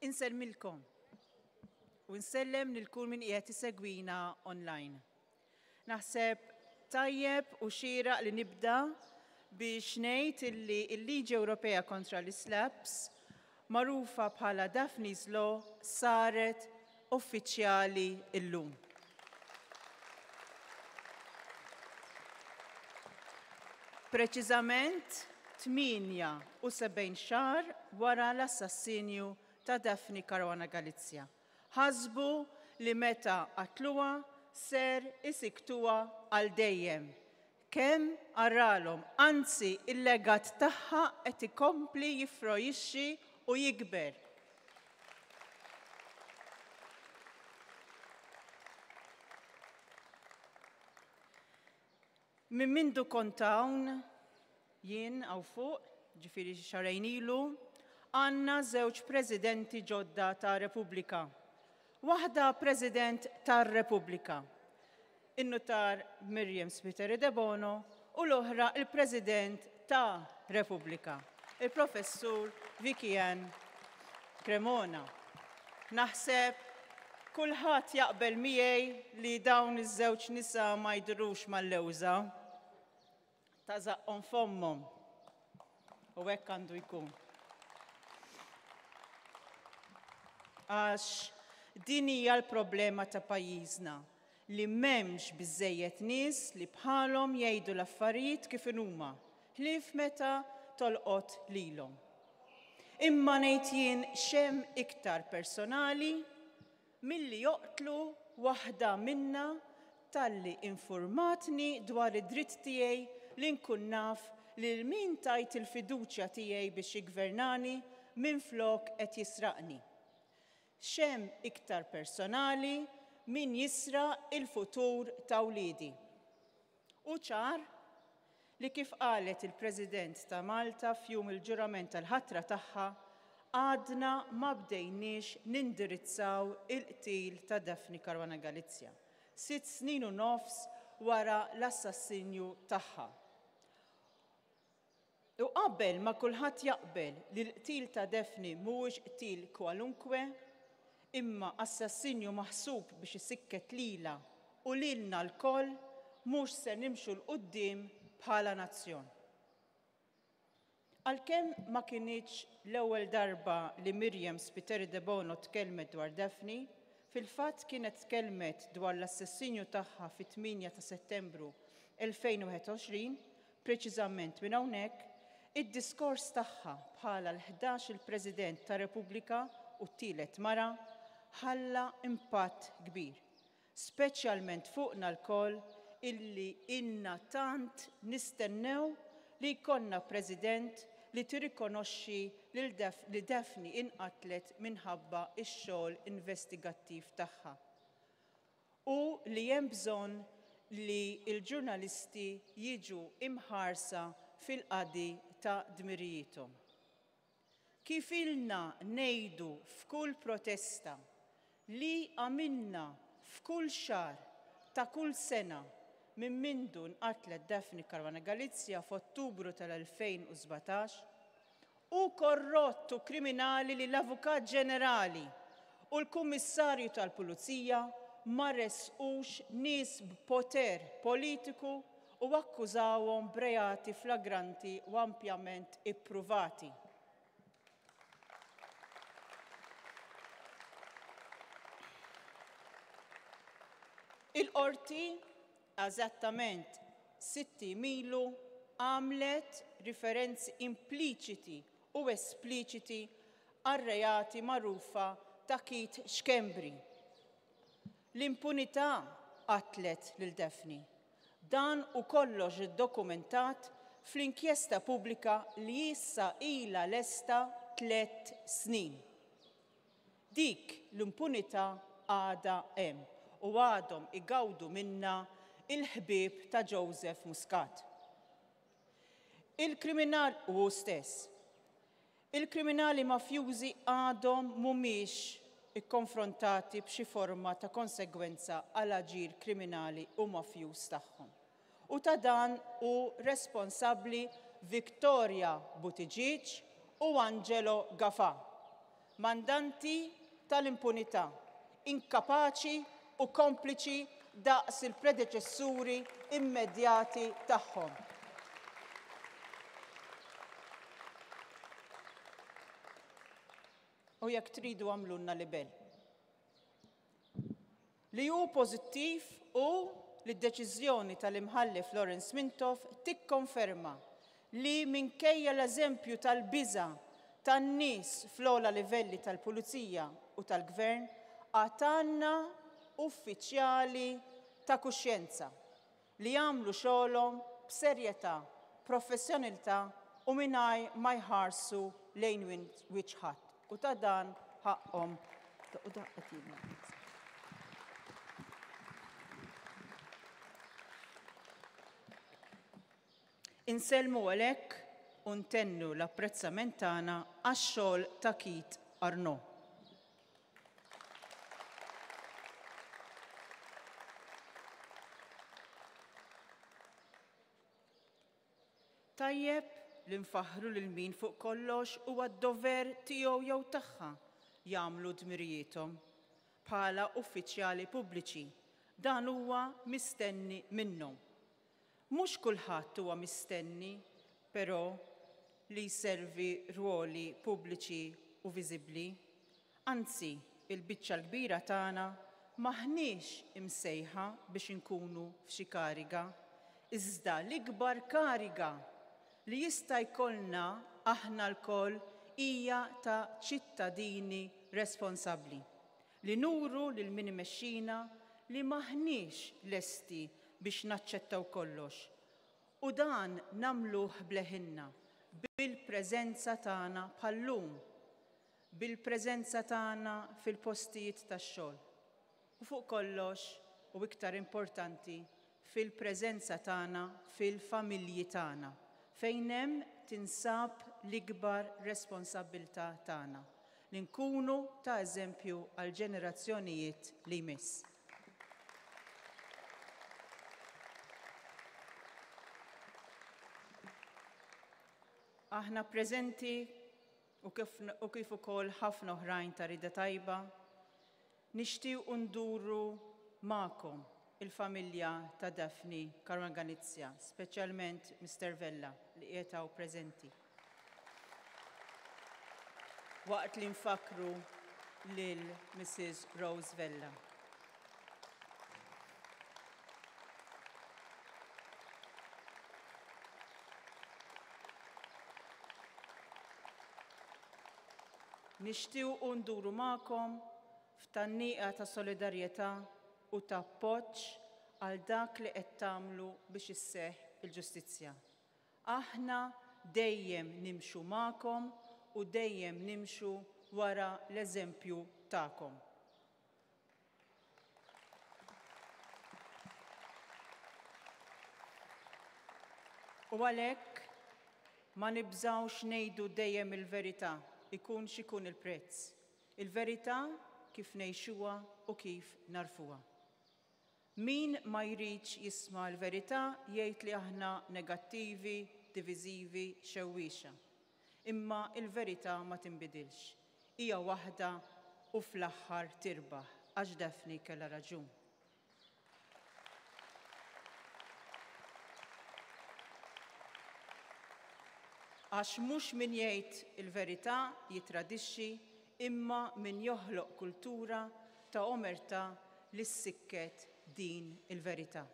inselmilkom u nsellem lil kull min qiegħed isegwina online. Naħseb tajjeb u xira li nibda biex ngħid illi l-Liġi Ewropea kontra l-Slaps marufa bħala Daphne's Law saret uffiċjali illum. Preċiżament 78 xar wara l-assassinju ta' Daphne Karwana Galizja. Ħasbu li meta qatluha ser isiktuha għal dejjem. Kemm arralhom, anzi il-legat tagħha qed ikompli jifrojixxi u jikber. Min mindu kontawn jien għaw fuq, ġifiri xarajnilu, għanna żewġ presidenti ġodda ta' Repubblika. Waħda president tar Repubblika, innutar Mirjam Spiteri de Bono u l-oħra il-president ta' Repubblika, il-professur Vikian Cremona. Naħseb kulħadd jaqbel miegħi li dawn iż-żewġ nisa ma jdrux mal-lewża ta' zaqqon fommom. U hekk għandu jkun. għax din hija l-problema ta' pajjiżna li m'hemmx biżejjed nies li bħalhom jgħidu l-affarijiet kif huma ħlief meta tolqot lilhom. Imma ngħid jien xem iktar personali milli joqtlu waħda minna talli informatni dwar id-dritt tiegħi li nkun naf li l-min tajt il-fiduċja tiegħi biex jigvernani minn flok qed jisraqni xem iktar personali min jisra il-futur ta' wlidi. U ċar li kif qalet il-President ta' Malta fjum il-ġurament tal-ħatra tagħha għadna ma bdejniex nindirizzaw il-qtil ta' Dafni Karwana Galizja. Sitt snin u nofs wara l-assassinju tagħha. U qabel ma kulħadd jaqbel li l-qtil ta' Defni mhuwiex qtil kwalunkwe, imma assassinju maħsub biex sikket lila u lilna l-koll mux se nimxu l-qoddim bħala nazzjon. Għalkem ma kienieċ l-ewwel darba li Mirjam Spiteri de Bono tkellmet dwar Daphne, fil-fatt kienet tkellmet dwar l-assassinju tagħha fit-8 ta' Settembru 2021, preċiżament minn hawnhekk, id-diskors tagħha bħala l-11 il-President ta' Repubblika u t-tielet mara ħalla impatt kbir, speċjalment fuqna l-koll illi inna tant nistennew li jkollna president li tirrikonoxxi li defni inqatlet minħabba ix-xogħol investigattiv tagħha. U li hemm bżonn li il-ġurnalisti jiġu imħarsa fil-qadi ta' dmirijietom. Kif ilna nejdu f'kull protesta li għamilna f'kull xar ta' kull sena minn mindu nqatlet Daphne Karwana Galizja f'Ottubru tal-2017 u korrottu kriminali li l-Avukat Ġenerali u l-Kummissarju tal-Pulizija ma resqux nies b'poter politiku u akkużawhom brejati flagranti u ampjament ippruvati. Il-qorti eżattament 60 milu għamlet riferenzi impliċiti u espliċiti għal-rejati marufa ta' kit xkembri. L-impunità għatlet lil-defni. Dan u kollox id-dokumentat fl-inkjesta pubblika li jissa ila lesta tlet snin. Dik l-impunità għada hemm u għadhom igawdu minna il-ħbib ta' Joseph Muscat. Il-kriminal u stess. Il-kriminali mafjużi għadhom mumiex ikkonfrontati b'xi forma ta' konsegwenza għal aġir kriminali u mafjuż tagħhom. U ta' dan u responsabli Viktorja Butiġiċ u Angelo Gafa, mandanti tal-impunità, inkapaċi u kompliċi daqs il-predeċessuri immedjati tagħhom. U jekk tridu għamlunna libel. Li hu pożittiv u li d-deċiżjoni tal imħalli Lawrence Mintoff tikkonferma li minkejja l-eżempju tal-biża tan-nies fl-ola livelli tal-pulizija u tal-gvern għatanna uffiċjali ta' kuxjenza li jagħmlu xogħolhom b'serjetà, professjonalità u mingħajr ma jħarsu lejn wiċċ U ta' dan ħaqhom u Inselmu għalek untennu l-apprezzament tagħna għax-xogħol ta' Kit Arno. Tajjeb li nfaħru lil min fuq kollox u għad-dover tiegħu jew tagħha jagħmlu dmirijiethom bħala uffiċjali pubbliċi dan huwa mistenni minnhom. Mhux kulħadd huwa mistenni, però li jservi ruoli pubbliċi u viżibbli. Anzi, il-biċċa l-kbira tagħna maħniex imsejħa biex inkunu f'xi kariga, iżda l-ikbar kariga li jista' jkollna aħna l-koll hija ta' ċittadini responsabbli li nuru lil min imexxina li maħniex lesti biex naċċettaw kollox. U dan namluħ bleħinna bil-preżenza tagħna bħallum, bil prezenza tagħna fil-postijiet tax-xogħol. U fuq kollox u iktar importanti fil-preżenza tagħna fil-familji tagħna fejnem tinsab l-ikbar responsabilta tagħna li nkunu ta' eżempju għal ġenerazzjonijiet li jmiss. Aħna preżenti u kif ukoll ħafna oħrajn ta' rida tajba, nixtieq unduru ma'kom il-familja ta' Dafni Karwanganizja, speċjalment Mr. Vella li jietaw prezenti. Waqt li nfakru lil Mrs. Rose Vella. Nishtiw unduru ma'kom f'tanniqa ta' solidarjetà u ta' poċ għal dak li qed tagħmlu biex isseħ il-ġustizzja. Aħna dejjem nimxu ma'kom u dejjem nimxu wara l-eżempju ta'kom. U għalek ma nibżawx nejdu dejjem il-verità, ikun xikun il-prezz. Il-verità kif nejxuwa u kif narfuwa. Min ma jriċ jisma l-verità jgħid li aħna negattivi, diviżivi xewwixa. Imma il-verità ma tinbidilx. Hija waħda u fl-aħħar tirbaħ għax defni kellha raġun. Għax mhux min jgħid il-verità jitradixxi imma min joħloq kultura ta' omerta li s-sikket din il-verità.